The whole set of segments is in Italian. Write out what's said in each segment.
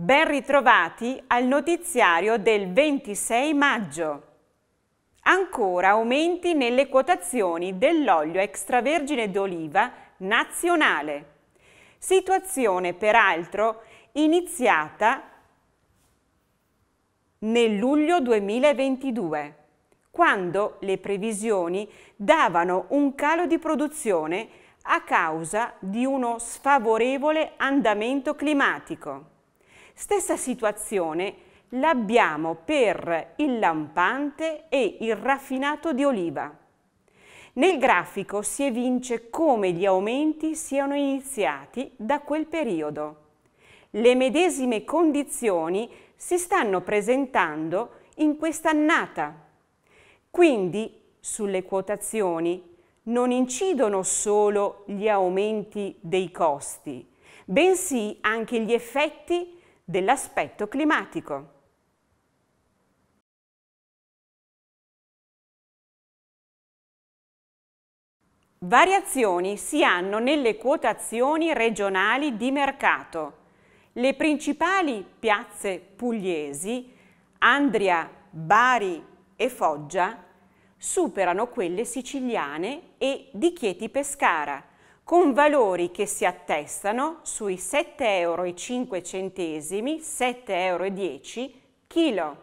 Ben ritrovati al notiziario del 26 maggio. Ancora aumenti nelle quotazioni dell'olio extravergine d'oliva nazionale. Situazione peraltro iniziata nel luglio 2022, quando le previsioni davano un calo di produzione a causa di uno sfavorevole andamento climatico. Stessa situazione l'abbiamo per il lampante e il raffinato di oliva. Nel grafico si evince come gli aumenti siano iniziati da quel periodo. Le medesime condizioni si stanno presentando in quest'annata. Quindi sulle quotazioni non incidono solo gli aumenti dei costi, bensì anche gli effetti dell'aspetto climatico. Variazioni si hanno nelle quotazioni regionali di mercato. Le principali piazze pugliesi, Andria, Bari e Foggia, superano quelle siciliane e di Chieti Pescara, con valori che si attestano sui 7,5 euro, 7,10 euro chilo.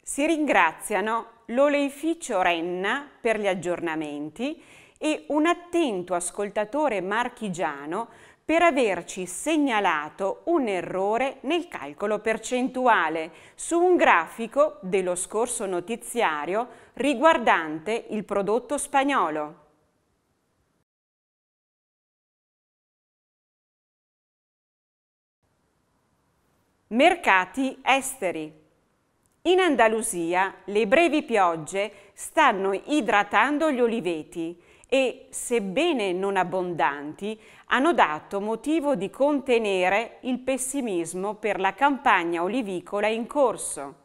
Si ringraziano l'oleificio Renna per gli aggiornamenti e un attento ascoltatore marchigiano per averci segnalato un errore nel calcolo percentuale su un grafico dello scorso notiziario riguardante il prodotto spagnolo. Mercati esteri. In Andalusia le brevi piogge stanno idratando gli oliveti e, sebbene non abbondanti, hanno dato motivo di contenere il pessimismo per la campagna olivicola in corso.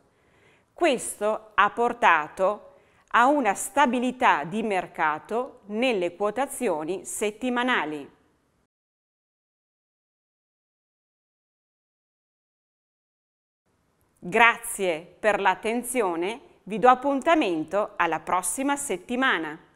Questo ha portato a una stabilità di mercato nelle quotazioni settimanali. Grazie per l'attenzione, vi do appuntamento alla prossima settimana.